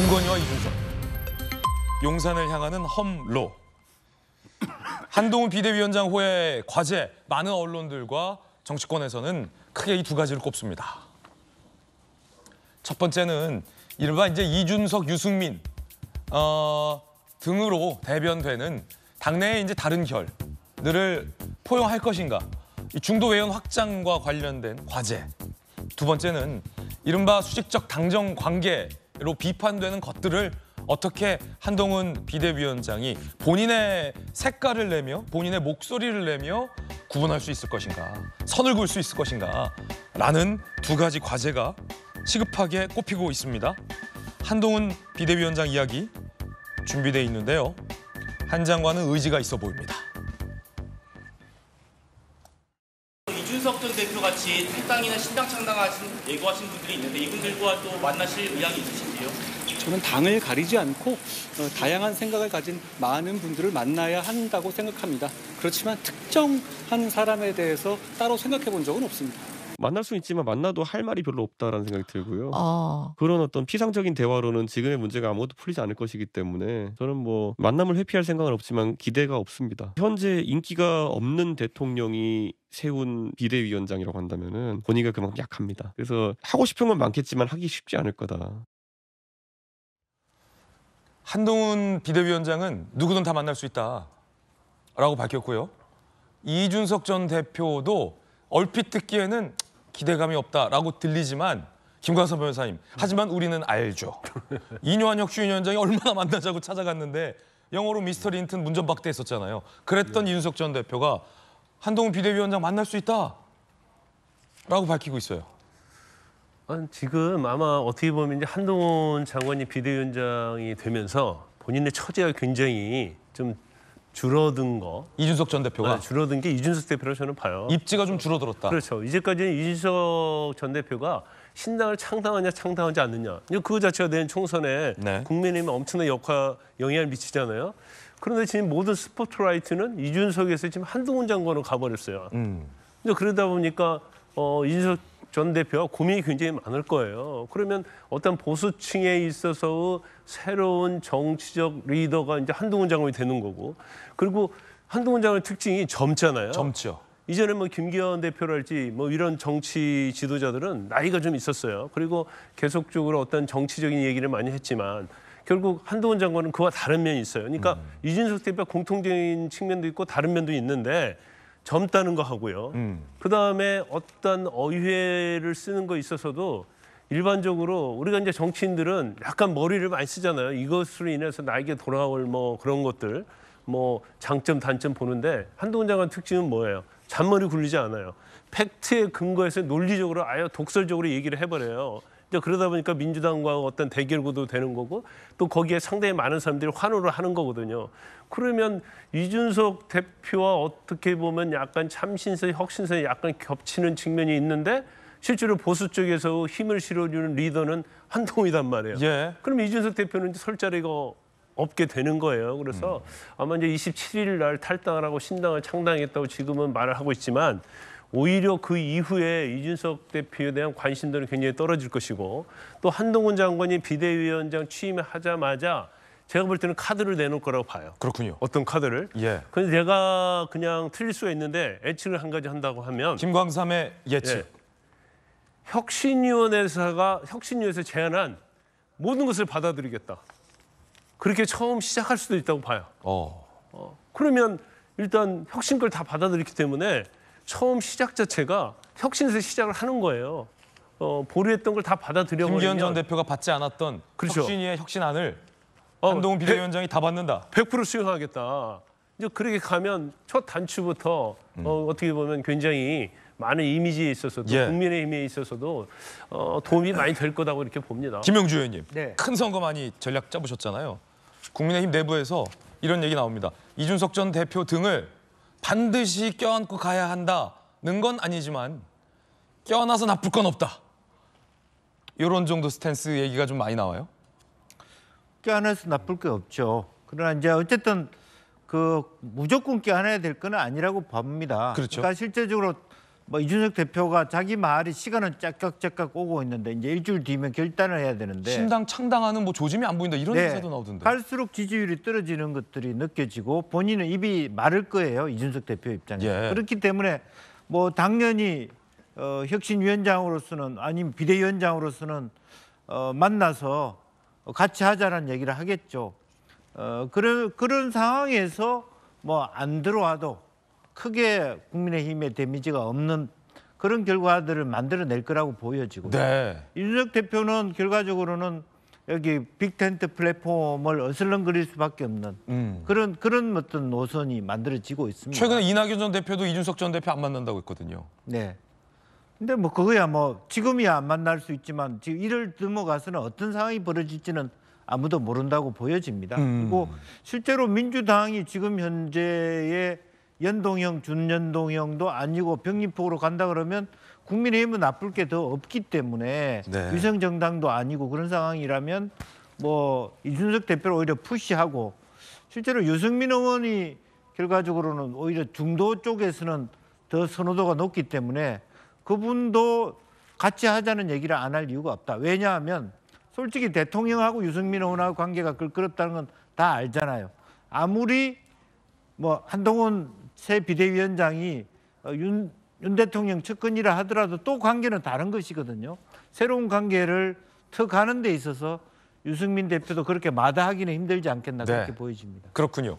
김건희와 이준석. 용산을 향하는 험로. 한동훈 비대위원장 후에 과제 많은 언론들과 정치권에서는 크게 이 두 가지를 꼽습니다. 첫 번째는 이른바 이제 이준석, 유승민 어, 등으로 대변되는 당내의 이제 다른 결들을 포용할 것인가. 이 중도 외연 확장과 관련된 과제. 두 번째는 이른바 수직적 당정 관계 로 비판되는 것들을 어떻게 한동훈 비대위원장이 본인의 색깔을 내며 본인의 목소리를 내며 구분할 수 있을 것인가 선을 그을 수 있을 것인가 라는 두 가지 과제가 시급하게 꼽히고 있습니다. 한동훈 비대위원장 이야기 준비돼 있는데요. 한 장관은 의지가 있어 보입니다. 예수 같이 탈당이나 신당 창당하신 예고하신 분들이 있는데 이분들과 또 만나실 의향이 있으신지요? 저는 당을 가리지 않고 어, 다양한 생각을 가진 많은 분들을 만나야 한다고 생각합니다. 그렇지만 특정한 사람에 대해서 따로 생각해 본 적은 없습니다. 만날 수 있지만 만나도 할 말이 별로 없다라는 생각이 들고요. 어. 그런 어떤 피상적인 대화로는 지금의 문제가 아무것도 풀리지 않을 것이기 때문에 저는 뭐 만남을 회피할 생각은 없지만 기대가 없습니다. 현재 인기가 없는 대통령이 세운 비대위원장이라고 한다면은 권위가 그만큼 약합니다. 그래서 하고 싶은 건 많겠지만 하기 쉽지 않을 거다. 한동훈 비대위원장은 누구든 다 만날 수 있다라고 밝혔고요. 이준석 전 대표도 얼핏 듣기에는 기대감이 없다라고 들리지만 김광석 변호사님 하지만 우리는 알죠. 이뇨한혁 휴인 현장이 얼마나 만나자고 찾아갔는데 영어로 미스터 린튼 문전박대했었잖아요. 그랬던 예. 네. 윤석전 대표가 한동훈 비대위원장 만날 수 있다라고 밝히고 있어요. 지금 아마 어떻게 보면 이제 한동훈 장관이 비대위원장이 되면서 본인의 처지가 굉장히 좀 줄어든 거 이준석 전 대표가 네, 줄어든 게 이준석 대표로 저는 봐요. 입지가 좀 줄어들었다. 그렇죠. 이제까지는 이준석 전 대표가 신당을 창당하냐 창당하지 않느냐. 그 자체가 내년 총선에 네. 국민의힘에 엄청난 역할 영향을 미치잖아요. 그런데 지금 모든 스포트라이트는 이준석에서 지금 한두훈 장관으로 가버렸어요. 음. 근데 그러다 보니까 어, 이준석 전 대표와 고민이 굉장히 많을 거예요. 그러면 어떤 보수층에 있어서의 새로운 정치적 리더가 이제 한동훈 장관이 되는 거고 그리고 한동훈 장관의 특징이 젊잖아요. 젊죠. 이전에 뭐 김기현 대표랄지 뭐 이런 정치 지도자들은 나이가 좀 있었어요. 그리고 계속적으로 어떤 정치적인 얘기를 많이 했지만 결국 한동훈 장관은 그와 다른 면이 있어요. 그러니까 음. 이준석 대표 공통적인 측면도 있고 다른 면도 있는데 젊다는 거 하고요. 음. 그 다음에 어떤 어휘를 쓰는 거 있어서도 일반적으로 우리가 이제 정치인들은 약간 머리를 많이 쓰잖아요. 이것으로 인해서 나에게 돌아올 뭐 그런 것들, 뭐 장점, 단점 보는데 한동훈 장관 특징은 뭐예요? 잔머리 굴리지 않아요. 팩트에 근거해서 논리적으로 아예 독설적으로 얘기를 해버려요. 그러다 보니까 민주당과 어떤 대결구도 되는 거고 또 거기에 상당히 많은 사람들이 환호를 하는 거거든요. 그러면 이준석 대표와 어떻게 보면 약간 참신세, 혁신세 약간 겹치는 측면이 있는데 실제로 보수 쪽에서 힘을 실어주는 리더는 한동이단 말이에요. 예. 그럼 이준석 대표는 설 자리가 없게 되는 거예요. 그래서 음. 아마 이제 27일 날 탈당을 하고 신당을 창당했다고 지금은 말을 하고 있지만 오히려 그 이후에 이준석 대표에 대한 관심도는 굉장히 떨어질 것이고 또 한동훈 장관이 비대위원장 취임하자마자 제가 볼 때는 카드를 내놓을 거라고 봐요. 그렇군요. 어떤 카드를? 예. 그래서 제가 그냥 틀릴 수가 있는데 예측을 한 가지 한다고 하면 김광삼의 예측. 예. 혁신위원회사가 혁신위에서 제안한 모든 것을 받아들이겠다. 그렇게 처음 시작할 수도 있다고 봐요. 어. 어. 그러면 일단 혁신 걸 다 받아들였기 때문에 처음 시작 자체가 혁신에서 시작을 하는 거예요. 어, 보류했던 걸 다 받아들여버리면 김기현 전 대표가 받지 않았던 그렇죠. 혁신위의 혁신안을 어, 한동훈 비대위원장이 다 받는다. 100% 수용하겠다. 이제 그렇게 가면 첫 단추부터 음. 어, 어떻게 보면 굉장히 많은 이미지에 있어서도 예. 국민의힘에 있어서도 어, 도움이 많이 될 거라고 이렇게 봅니다. 김영주 의원님, 네. 큰 선거 많이 전략 짜보셨잖아요. 국민의힘 내부에서 이런 얘기 나옵니다. 이준석 전 대표 등을 반드시 껴안고 가야 한다는 건 아니지만 껴안아서 나쁠 건 없다. 이런 정도 스탠스 얘기가 좀 많이 나와요. 껴안아서 나쁠 게 없죠. 그러나 이제 어쨌든 그 무조건 껴안아야 될 건 아니라고 봅니다. 그렇죠. 그러니까 실제적으로 뭐 이준석 대표가 자기 말이 시간은 짝깍짝깍 오고 있는데 이제 일주일 뒤면 결단을 해야 되는데 신당 창당하는 뭐 조짐이 안 보인다 이런 네. 기사도 나오던데 갈수록 지지율이 떨어지는 것들이 느껴지고 본인은 입이 마를 거예요 이준석 대표 입장에 예. 그렇기 때문에 뭐 당연히 어, 혁신위원장으로서는 아니면 비대위원장으로서는 어, 만나서 같이 하자는 얘기를 하겠죠. 어, 그런 그런 상황에서 뭐 안 들어와도 크게 국민의힘에 데미지가 없는 그런 결과들을 만들어낼 거라고 보여지고 네. 이석 대표는 결과적으로는 여기 빅텐트 플랫폼을 어슬렁거릴 수밖에 없는 음. 그런 그런 어떤 노선이 만들어지고 있습니다. 최근에 이낙연 전 대표도 이준석 전 대표 안 만난다고 했거든요. 네. 근데 뭐 그거야 뭐 지금이야 안 만날 수 있지만 지금 이를 넘어가서는 어떤 상황이 벌어질지는 아무도 모른다고 보여집니다. 음. 그리고 실제로 민주당이 지금 현재의 연동형, 준연동형도 아니고 병립폭으로 간다 그러면 국민의힘은 나쁠 게 더 없기 때문에 네. 위성정당도 아니고 그런 상황이라면 뭐 이준석 대표를 오히려 푸시하고 실제로 유승민 의원이 결과적으로는 오히려 중도 쪽에서는 더 선호도가 높기 때문에 그분도 같이 하자는 얘기를 안 할 이유가 없다. 왜냐하면 솔직히 대통령하고 유승민 의원하고 관계가 끌끄럽다는 건 다 알잖아요. 아무리 뭐 한동훈 새 비대위원장이 어, 윤, 윤 대통령 측근이라 하더라도 또 관계는 다른 것이거든요. 새로운 관계를 터가는 데 있어서 유승민 대표도 그렇게 마다하기는 힘들지 않겠나 네. 그렇게 보여집니다. 그렇군요.